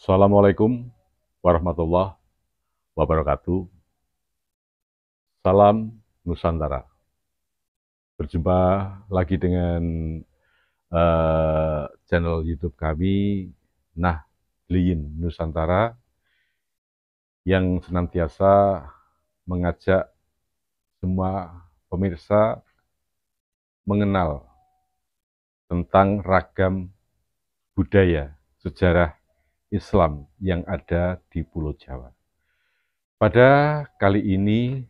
Assalamualaikum warahmatullahi wabarakatuh. Salam Nusantara. Berjumpa lagi dengan uh, channel YouTube kami, Nah Liin Nusantara, yang senantiasa mengajak semua pemirsa mengenal tentang ragam budaya, sejarah Islam yang ada di Pulau Jawa. Pada kali ini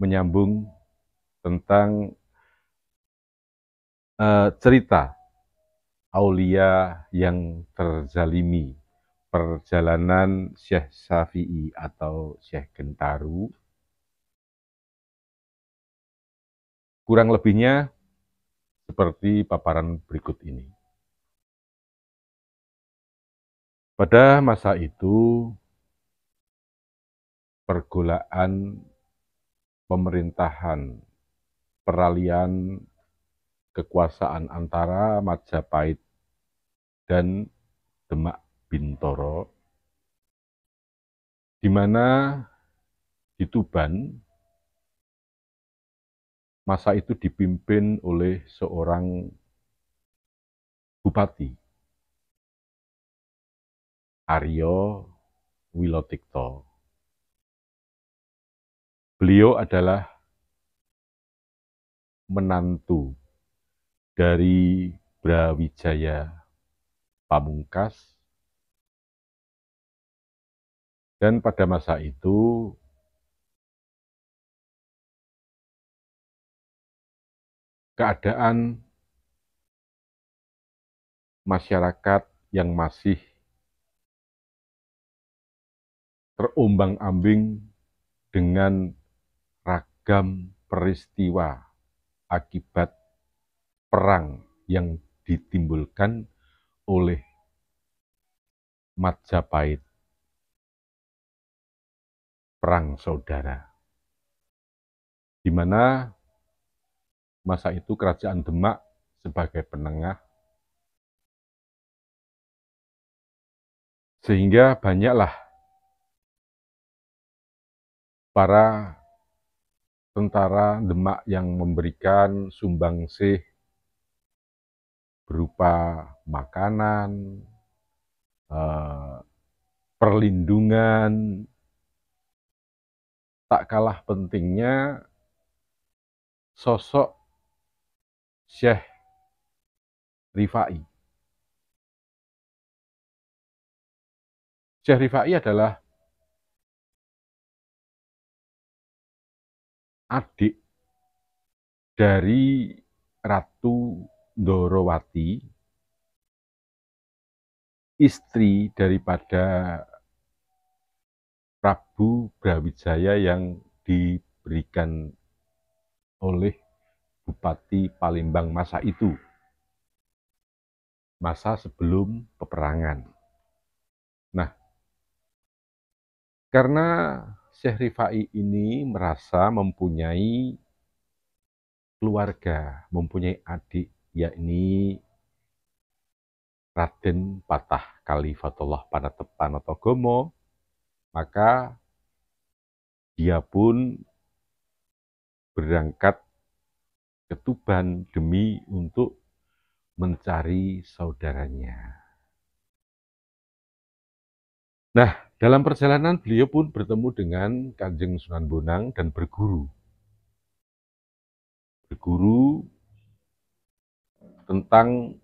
menyambung tentang uh, cerita Aulia yang terzalimi, perjalanan Syekh Safii atau Syekh Gentaru. Kurang lebihnya seperti paparan berikut ini. Pada masa itu, pergolaan pemerintahan, peralihan kekuasaan antara Majapahit dan Demak Bintoro, di mana di Tuban, masa itu dipimpin oleh seorang bupati Aryo Wilotikto. Beliau adalah menantu dari Brawijaya Pamungkas dan pada masa itu keadaan masyarakat yang masih terumbang ambing dengan ragam peristiwa akibat perang yang ditimbulkan oleh Majapahit. Perang Saudara. Di mana masa itu kerajaan Demak sebagai penengah sehingga banyaklah para tentara Demak yang memberikan sumbangsih berupa makanan, eh, perlindungan. Tak kalah pentingnya sosok Syekh Rifai. Syekh Rifai adalah adik dari Ratu Dorowati, istri daripada Prabu Brawijaya yang diberikan oleh Bupati Palembang masa itu, masa sebelum peperangan. Nah, karena Syekh Rifai ini merasa mempunyai keluarga, mempunyai adik, yakni Raden Patah Kalifatullah pada Otogomo, maka dia pun berangkat ke Tuban demi untuk mencari saudaranya. Nah, dalam perjalanan beliau pun bertemu dengan Kanjeng Sunan Bonang dan berguru. Berguru tentang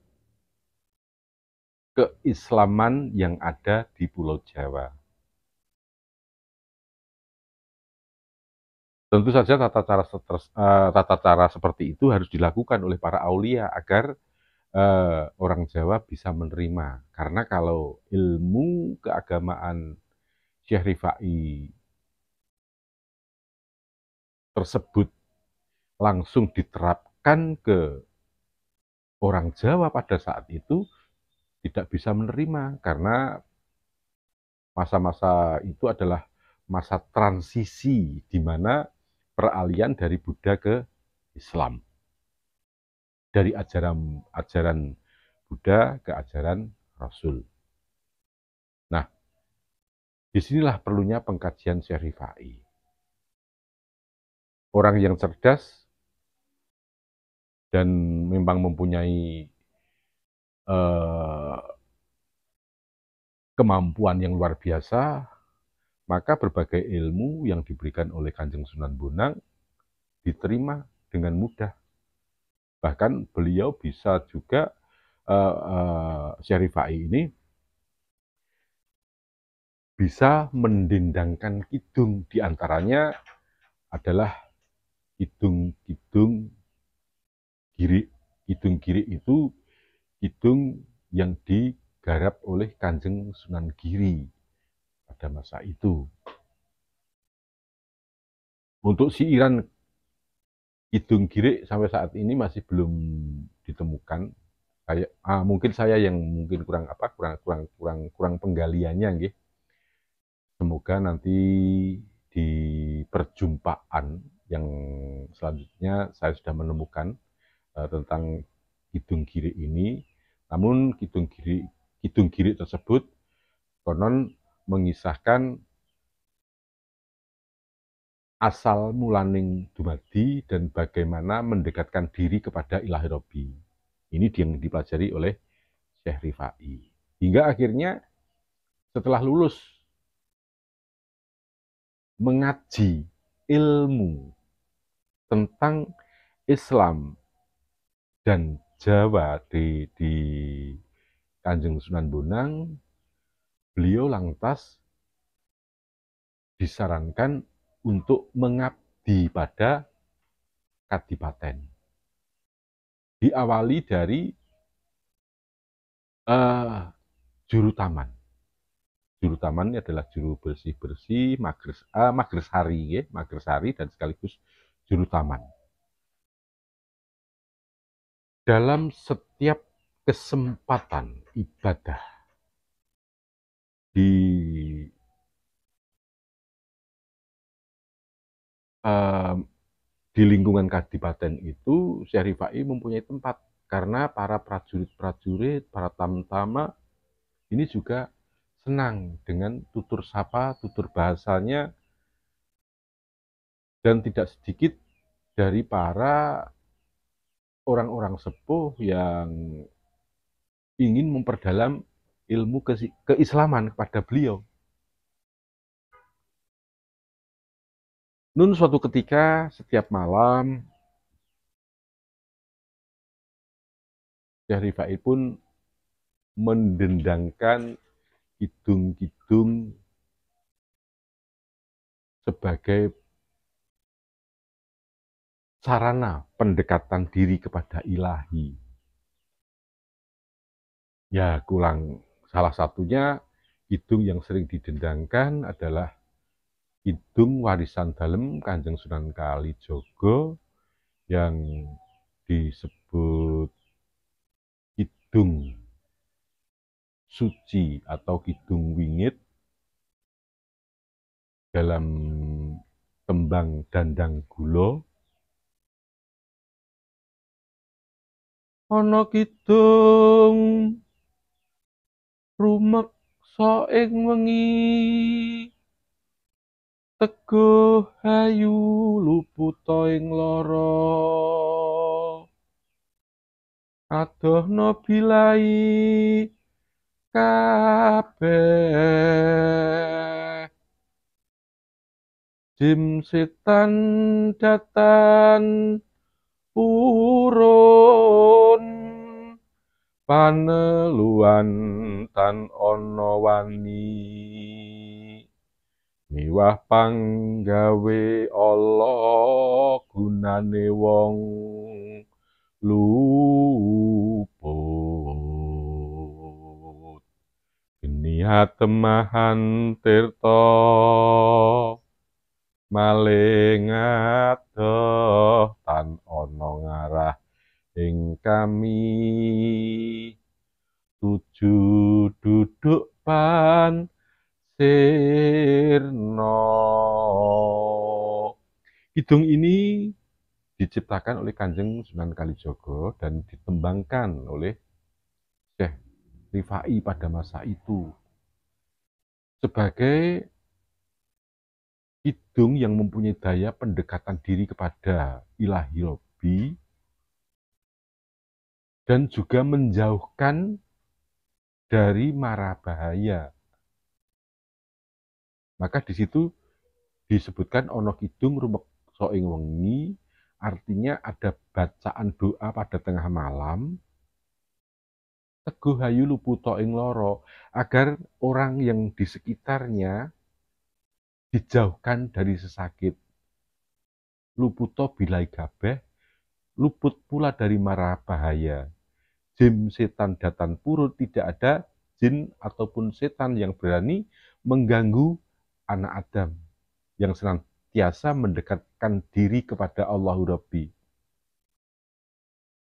keislaman yang ada di Pulau Jawa. Tentu saja tata cara eh, tata cara seperti itu harus dilakukan oleh para aulia agar uh, orang Jawa bisa menerima. Karena kalau ilmu keagamaan Syekh Rifai tersebut langsung diterapkan ke orang Jawa pada saat itu tidak bisa menerima karena masa-masa itu adalah masa transisi di mana peralihan dari Buddha ke Islam. Dari ajaran ajaran Buddha ke ajaran Rasul. Disinilah perlunya pengkajian syarifai. Orang yang cerdas dan memang mempunyai eh, kemampuan yang luar biasa, maka berbagai ilmu yang diberikan oleh Kanjeng Sunan Bonang diterima dengan mudah. Bahkan beliau bisa juga uh, eh, uh, eh, Syarifai ini bisa mendendangkan kidung. Di antaranya adalah kidung-kidung kiri. Kidung kiri itu kidung yang digarap oleh Kanjeng Sunan Giri pada masa itu. Untuk siiran kidung kiri sampai saat ini masih belum ditemukan kayak ah, mungkin saya yang mungkin kurang apa kurang kurang kurang kurang penggaliannya gitu Semoga nanti di perjumpaan yang selanjutnya saya sudah menemukan uh, tentang Kidung Giri ini. Namun Kidung Giri Kidung Giri tersebut konon mengisahkan asal mulaning dumadi dan bagaimana mendekatkan diri kepada ilahi Robi. Ini yang dipelajari oleh Syekh Rifai. Hingga akhirnya setelah lulus mengaji ilmu tentang Islam dan Jawa di, di Kanjeng Sunan Bonang, beliau lantas disarankan untuk mengabdi pada kadipaten. Diawali dari uh, juru taman juru ini adalah juru bersih bersih magres uh, magres hari ya magres hari dan sekaligus juru taman dalam setiap kesempatan ibadah di uh, di lingkungan kadipaten itu syarifai mempunyai tempat karena para prajurit-prajurit, para tamtama ini juga senang dengan tutur sapa, tutur bahasanya, dan tidak sedikit dari para orang-orang sepuh yang ingin memperdalam ilmu ke keislaman kepada beliau. Nun suatu ketika setiap malam Syahrifa'i pun mendendangkan kidung-kidung sebagai sarana pendekatan diri kepada ilahi. Ya, kurang salah satunya kidung yang sering didendangkan adalah kidung warisan dalam Kanjeng Sunan Kalijogo yang disebut kidung suci atau kidung wingit dalam tembang dandang gulo. ana kidung rumek soing wengi teguh hayu luputa ing lara adoh nobilai kabeh jim setan datan urun paneluan tan ana wani Miwa panggawe Allah gunane wong lu atemahan tirta maling adoh tan ono ngarah ing kami tuju duduk pan sirno. hidung ini diciptakan oleh Kanjeng Sunan Kalijogo dan ditembangkan oleh Syekh Rifai pada masa itu sebagai hidung yang mempunyai daya pendekatan diri kepada ilahi lobi dan juga menjauhkan dari mara bahaya. Maka di situ disebutkan ono hidung rumek soing wengi artinya ada bacaan doa pada tengah malam teguh hayu luputo ing loro agar orang yang di sekitarnya dijauhkan dari sesakit luputo bilai gabeh luput pula dari marah bahaya jin setan datan purut tidak ada jin ataupun setan yang berani mengganggu anak Adam yang senantiasa mendekatkan diri kepada Allah Rabbi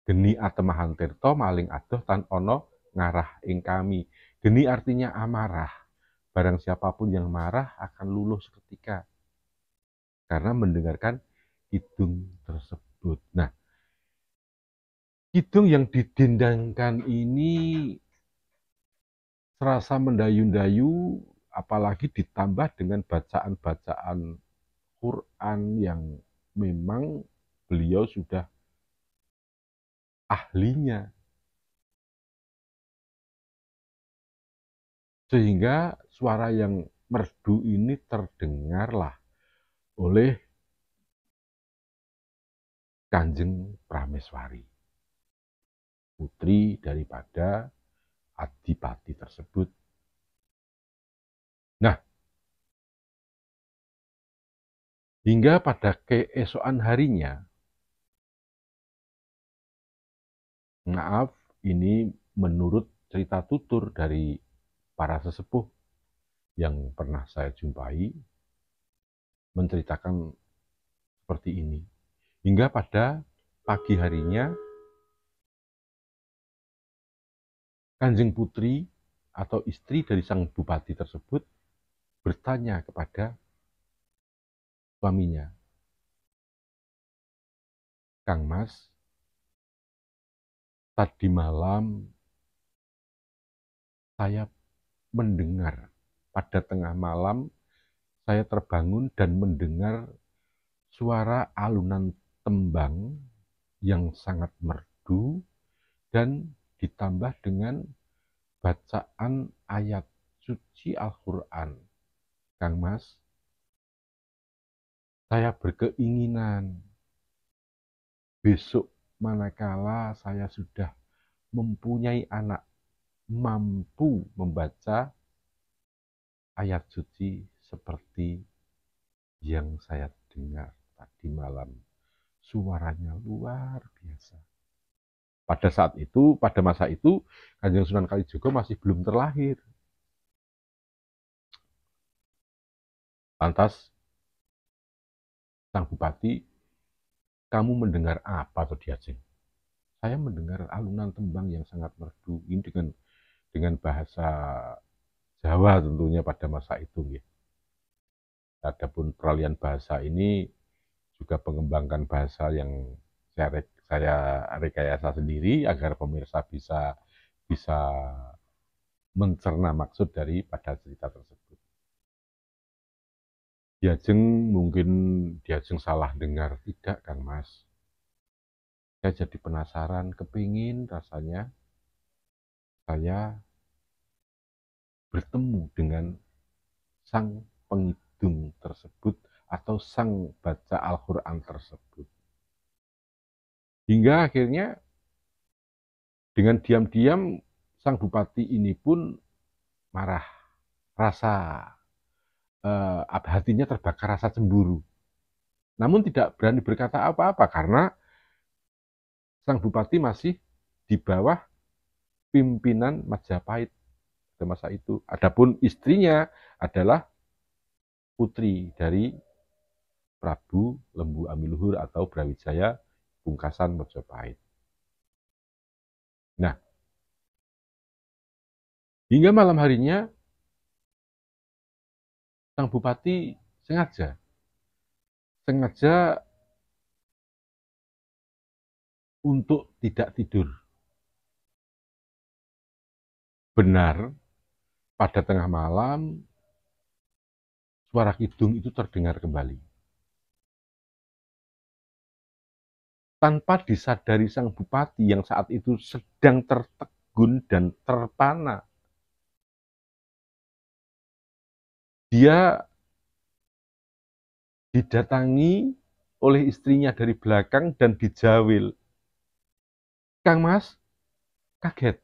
geni atemahan tirta maling adoh tan ono ngarah ing kami. Geni artinya amarah. Barang siapapun yang marah akan luluh seketika karena mendengarkan kidung tersebut. Nah, kidung yang didendangkan ini serasa mendayu-dayu apalagi ditambah dengan bacaan-bacaan Quran yang memang beliau sudah ahlinya sehingga suara yang merdu ini terdengarlah oleh Kanjeng Prameswari, putri daripada Adipati tersebut. Nah, hingga pada keesokan harinya, maaf, ini menurut cerita tutur dari para sesepuh yang pernah saya jumpai menceritakan seperti ini. Hingga pada pagi harinya, Kanjeng Putri atau istri dari sang bupati tersebut bertanya kepada suaminya, Kang Mas, tadi malam saya mendengar. Pada tengah malam, saya terbangun dan mendengar suara alunan tembang yang sangat merdu dan ditambah dengan bacaan ayat suci Al-Quran. Kang Mas, saya berkeinginan besok manakala saya sudah mempunyai anak mampu membaca ayat suci seperti yang saya dengar tadi malam. Suaranya luar biasa. Pada saat itu, pada masa itu, Kanjeng Sunan Kalijogo masih belum terlahir. Lantas, sang bupati, kamu mendengar apa tuh Diajeng? Saya mendengar alunan tembang yang sangat merdu ini dengan dengan bahasa Jawa tentunya pada masa itu. Ya. Adapun peralihan bahasa ini juga pengembangan bahasa yang saya, saya rekayasa sendiri agar pemirsa bisa bisa mencerna maksud dari pada cerita tersebut. Diajeng mungkin Diajeng salah dengar, tidak Kang Mas. Saya jadi penasaran, kepingin rasanya saya bertemu dengan sang pengidung tersebut atau sang baca Al-Quran tersebut. Hingga akhirnya dengan diam-diam sang bupati ini pun marah, rasa eh, hatinya terbakar rasa cemburu. Namun tidak berani berkata apa-apa karena sang bupati masih di bawah pimpinan Majapahit pada masa itu. Adapun istrinya adalah putri dari Prabu Lembu Amiluhur atau Brawijaya Pungkasan Majapahit. Nah, hingga malam harinya sang bupati sengaja sengaja untuk tidak tidur benar pada tengah malam suara kidung itu terdengar kembali. Tanpa disadari sang bupati yang saat itu sedang tertegun dan terpana. Dia didatangi oleh istrinya dari belakang dan dijawil. Kang Mas kaget.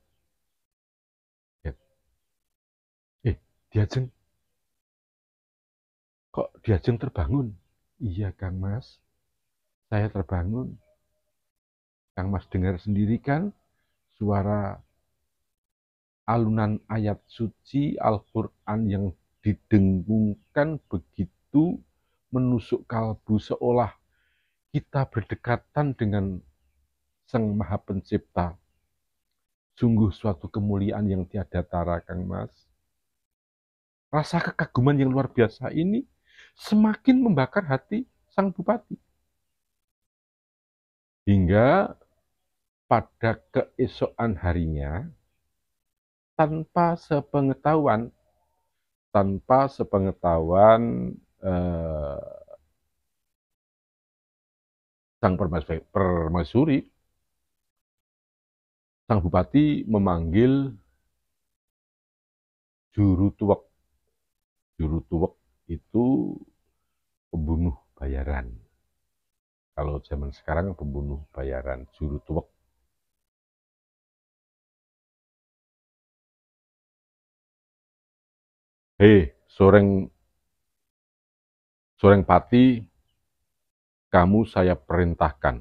Diajeng. Kok Diajeng terbangun? Iya, Kang Mas. Saya terbangun. Kang Mas dengar sendiri kan suara alunan ayat suci Al-Quran yang didengungkan begitu menusuk kalbu seolah kita berdekatan dengan Sang Maha Pencipta. Sungguh suatu kemuliaan yang tiada tara, Kang Mas. Rasa kekaguman yang luar biasa ini semakin membakar hati sang bupati. Hingga pada keesokan harinya, tanpa sepengetahuan, tanpa sepengetahuan eh, sang permaisuri, sang bupati memanggil juru tuak juru tuwek itu pembunuh bayaran. Kalau zaman sekarang pembunuh bayaran, juru tuwek. Hei, soreng soreng pati kamu saya perintahkan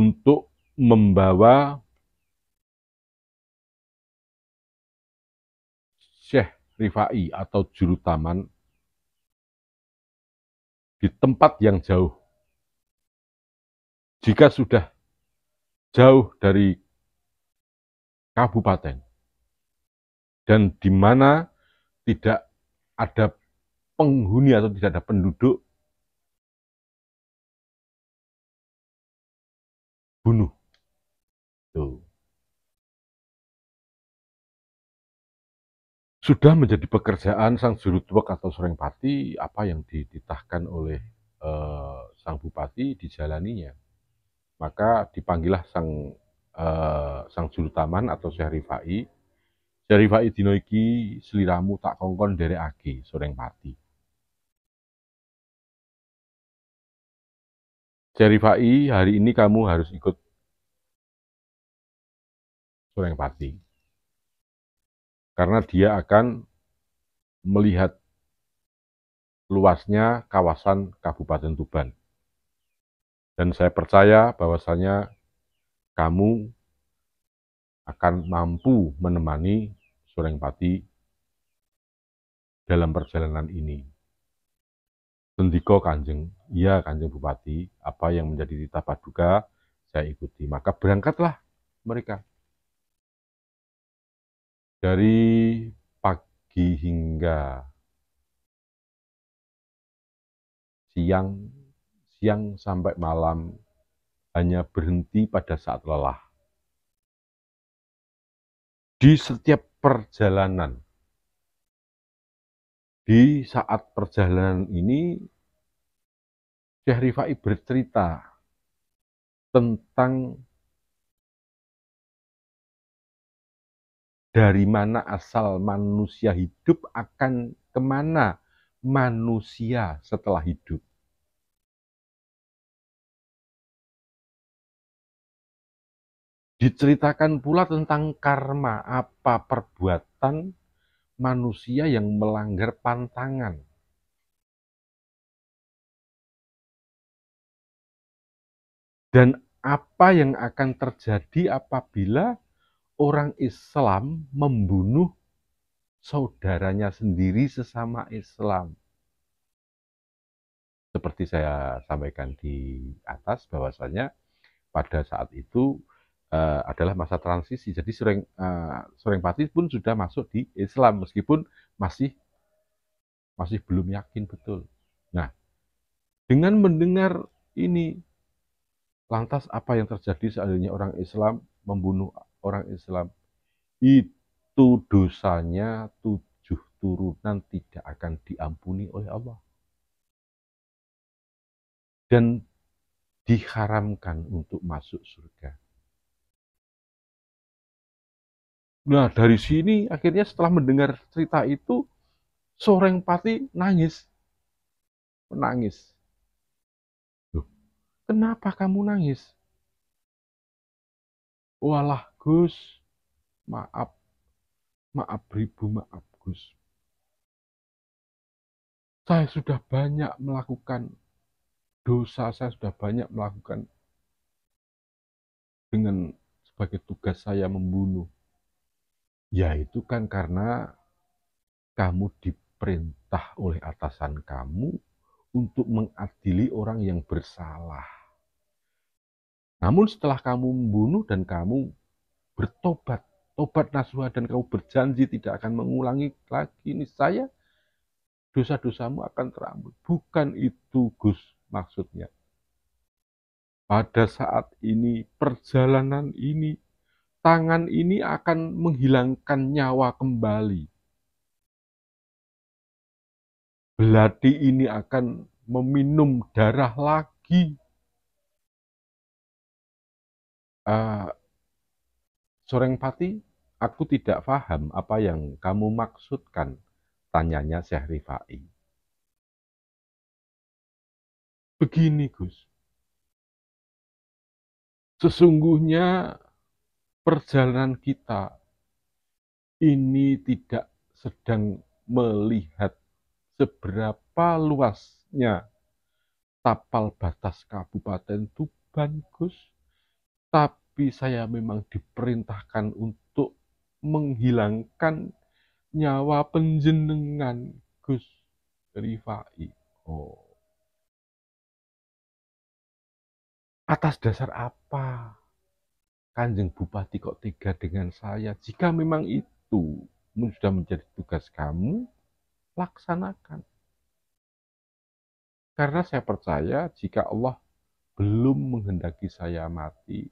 untuk membawa Syekh Rifai atau juru taman di tempat yang jauh. Jika sudah jauh dari kabupaten dan di mana tidak ada penghuni atau tidak ada penduduk bunuh sudah menjadi pekerjaan sang juru tuwek atau Surengpati apa yang dititahkan oleh eh, sang bupati dijalaninya. Maka dipanggilah sang eh, sang jurutaman atau Syarifai. Syarifai dinoiki seliramu tak kongkon dari agi Surengpati. Syarifai hari ini kamu harus ikut Surengpati karena dia akan melihat luasnya kawasan Kabupaten Tuban. Dan saya percaya bahwasanya kamu akan mampu menemani Surengpati dalam perjalanan ini. Sendiko Kanjeng, iya Kanjeng Bupati, apa yang menjadi titah paduka saya ikuti. Maka berangkatlah mereka dari pagi hingga siang, siang sampai malam hanya berhenti pada saat lelah. Di setiap perjalanan, di saat perjalanan ini, Syekh Rifai bercerita tentang dari mana asal manusia hidup akan kemana manusia setelah hidup. Diceritakan pula tentang karma, apa perbuatan manusia yang melanggar pantangan. Dan apa yang akan terjadi apabila orang Islam membunuh saudaranya sendiri sesama Islam. Seperti saya sampaikan di atas bahwasanya pada saat itu uh, adalah masa transisi. Jadi sering uh, eh, pati pun sudah masuk di Islam meskipun masih masih belum yakin betul. Nah, dengan mendengar ini lantas apa yang terjadi seandainya orang Islam membunuh orang Islam itu dosanya tujuh turunan tidak akan diampuni oleh Allah dan diharamkan untuk masuk surga. Nah dari sini akhirnya setelah mendengar cerita itu Soreng Pati nangis, menangis. kenapa kamu nangis? Walah, Gus, maaf. Maaf ribu maaf Gus. Saya sudah banyak melakukan dosa, saya sudah banyak melakukan dengan sebagai tugas saya membunuh. Ya itu kan karena kamu diperintah oleh atasan kamu untuk mengadili orang yang bersalah. Namun setelah kamu membunuh dan kamu bertobat. Tobat nasuha dan kau berjanji tidak akan mengulangi lagi. Ini saya dosa-dosamu akan terambut. Bukan itu Gus maksudnya. Pada saat ini, perjalanan ini, tangan ini akan menghilangkan nyawa kembali. Belati ini akan meminum darah lagi. Uh, Soreng Pati, aku tidak paham apa yang kamu maksudkan, tanyanya Rifai. Begini Gus, sesungguhnya perjalanan kita ini tidak sedang melihat seberapa luasnya tapal batas Kabupaten Tuban, Gus, tapi tapi saya memang diperintahkan untuk menghilangkan nyawa penjenengan Gus Rifai. Oh. Atas dasar apa Kanjeng Bupati kok tega dengan saya? Jika memang itu sudah menjadi tugas kamu, laksanakan. Karena saya percaya jika Allah belum menghendaki saya mati,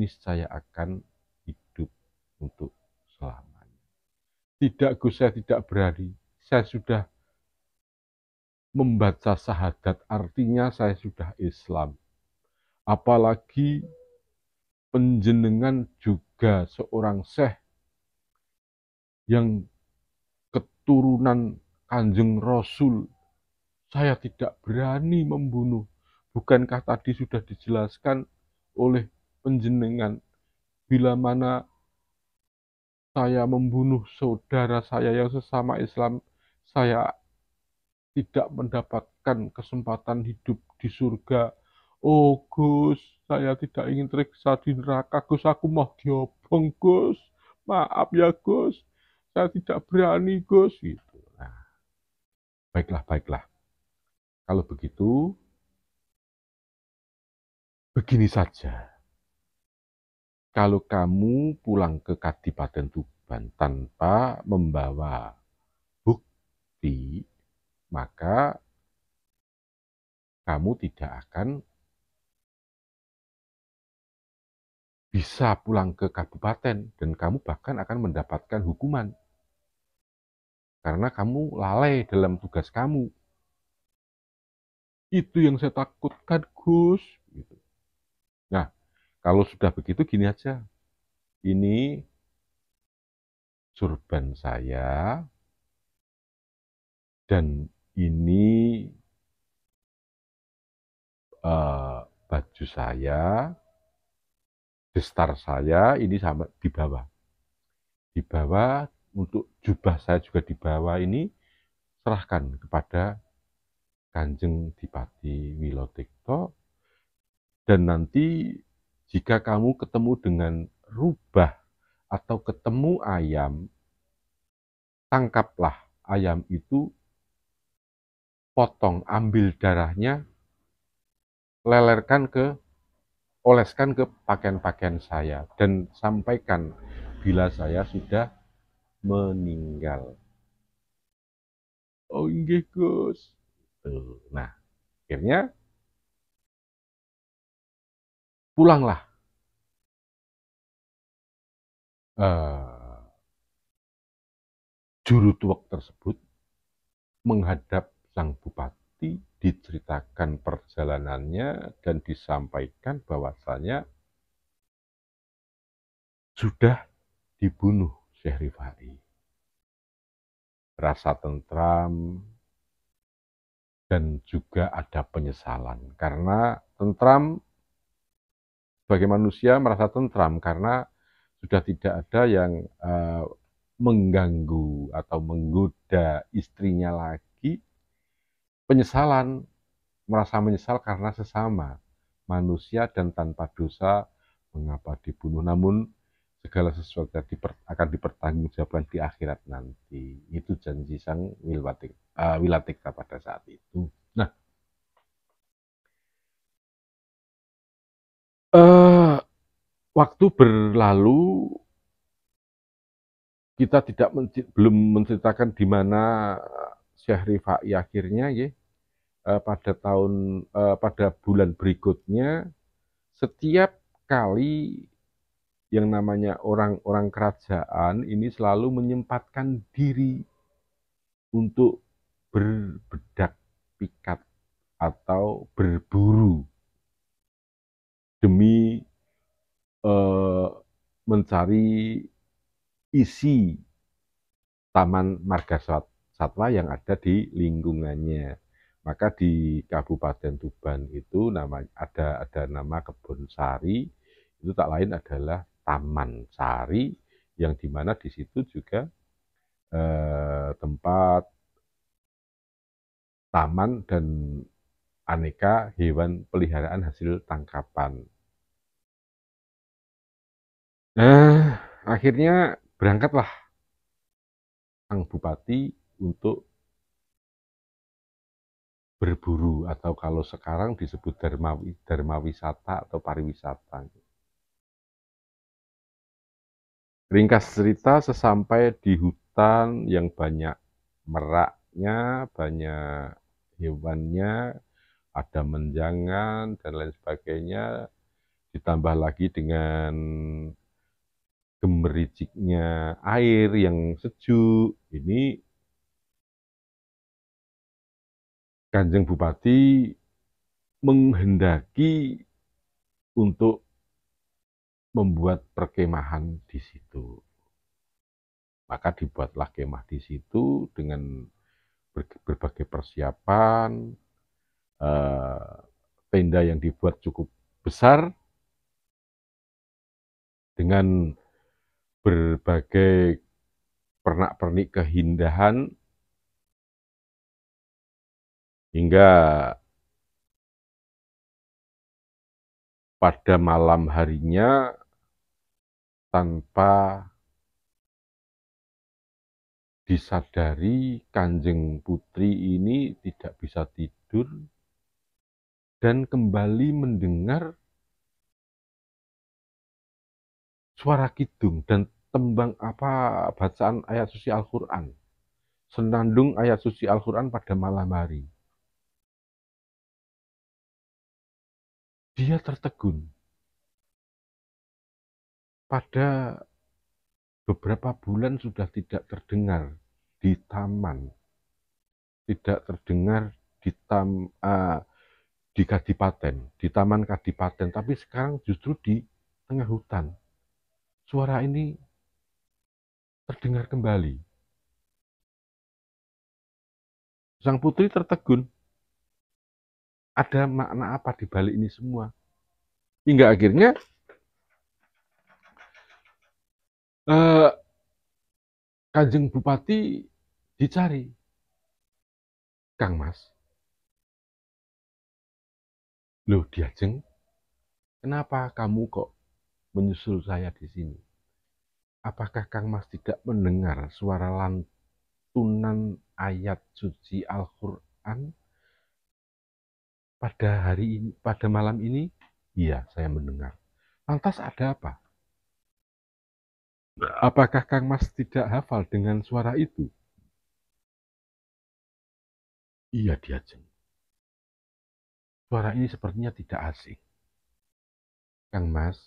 niscaya akan hidup untuk selamanya. Tidak Gus, saya tidak berani. Saya sudah membaca Sahadat, artinya saya sudah Islam. Apalagi penjenengan juga seorang seh yang keturunan kanjeng Rasul. Saya tidak berani membunuh. Bukankah tadi sudah dijelaskan oleh penjenengan bila mana saya membunuh saudara saya yang sesama Islam, saya tidak mendapatkan kesempatan hidup di surga. Oh Gus, saya tidak ingin teriksa di neraka. Gus, aku mau diobong Gus. Maaf ya Gus, saya tidak berani Gus. Gitu. Nah, baiklah, baiklah. Kalau begitu, begini saja kalau kamu pulang ke Kadipaten Tuban tanpa membawa bukti, maka kamu tidak akan bisa pulang ke kabupaten dan kamu bahkan akan mendapatkan hukuman karena kamu lalai dalam tugas kamu. Itu yang saya takutkan, Gus. Kalau sudah begitu gini aja. Ini surban saya dan ini uh, baju saya, destar saya ini sama di bawah. Di bawah untuk jubah saya juga di bawah ini serahkan kepada Kanjeng Dipati Wilotekto dan nanti jika kamu ketemu dengan rubah atau ketemu ayam, tangkaplah ayam itu, potong, ambil darahnya, lelerkan ke, oleskan ke pakaian-pakaian saya, dan sampaikan bila saya sudah meninggal. Oh, Gus. Nah, akhirnya pulanglah. Uh, juru tuak tersebut menghadap sang bupati, diceritakan perjalanannya dan disampaikan bahwasanya sudah dibunuh Syekh Rifai. Rasa tentram dan juga ada penyesalan karena tentram sebagai manusia merasa tentram karena sudah tidak ada yang uh, mengganggu atau menggoda istrinya lagi. Penyesalan merasa menyesal karena sesama manusia dan tanpa dosa mengapa dibunuh namun segala sesuatu diper, akan dipertanggungjawabkan di akhirat nanti itu janji sang wilwatik uh, eh, wilatik pada saat itu nah uh, waktu berlalu kita tidak men belum menceritakan di mana eh, Syekh Rifai akhirnya ya pada tahun eh, pada bulan berikutnya setiap kali yang namanya orang-orang kerajaan ini selalu menyempatkan diri untuk berbedak pikat atau berburu mencari isi taman marga satwa yang ada di lingkungannya. Maka di Kabupaten Tuban itu nama ada ada nama kebun sari itu tak lain adalah taman sari yang dimana di situ juga eh, tempat taman dan aneka hewan peliharaan hasil tangkapan Nah, akhirnya berangkatlah sang bupati untuk berburu atau kalau sekarang disebut dharma, dharma wisata atau pariwisata. Ringkas cerita sesampai di hutan yang banyak meraknya, banyak hewannya, ada menjangan dan lain sebagainya, ditambah lagi dengan gemericiknya air yang sejuk ini Kanjeng Bupati menghendaki untuk membuat perkemahan di situ. Maka dibuatlah kemah di situ dengan berbagai persiapan, eh, tenda yang dibuat cukup besar, dengan berbagai pernak-pernik keindahan hingga pada malam harinya tanpa disadari Kanjeng Putri ini tidak bisa tidur dan kembali mendengar suara kidung dan tembang apa bacaan ayat suci Al-Quran. Senandung ayat suci Al-Quran pada malam hari. Dia tertegun pada beberapa bulan sudah tidak terdengar di taman, tidak terdengar di tam uh, di kadipaten, di taman kadipaten, tapi sekarang justru di tengah hutan suara ini terdengar kembali. Sang putri tertegun. Ada makna apa di balik ini semua? Hingga akhirnya uh, Kanjeng Bupati dicari. Kang Mas. Loh, Diajeng, kenapa kamu kok menyusul saya di sini. Apakah Kang Mas tidak mendengar suara lantunan ayat suci Al-Quran pada hari ini, pada malam ini? Iya, saya mendengar. Lantas ada apa? Apakah Kang Mas tidak hafal dengan suara itu? Iya, Diajeng. Suara ini sepertinya tidak asing. Kang Mas,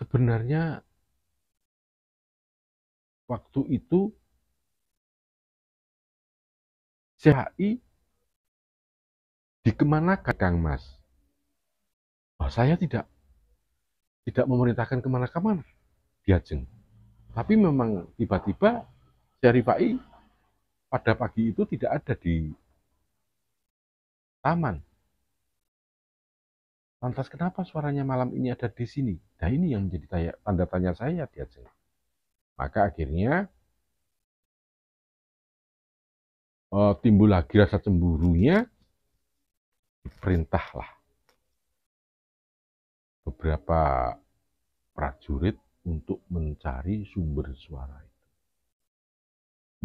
sebenarnya waktu itu CHI dikemanakan Kang Mas? Oh, saya tidak tidak memerintahkan kemana-kemana Diajeng. Tapi memang tiba-tiba Syarif pada pagi itu tidak ada di taman. Lantas kenapa suaranya malam ini ada di sini? Nah ini yang menjadi tanya, tanda tanya saya di Aceh. Maka akhirnya uh, timbul lagi rasa cemburunya, diperintahlah beberapa prajurit untuk mencari sumber suara itu.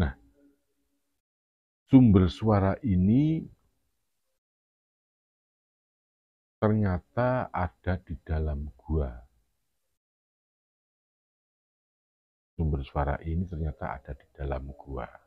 Nah, sumber suara ini ternyata ada di dalam gua. Sumber suara ini ternyata ada di dalam gua.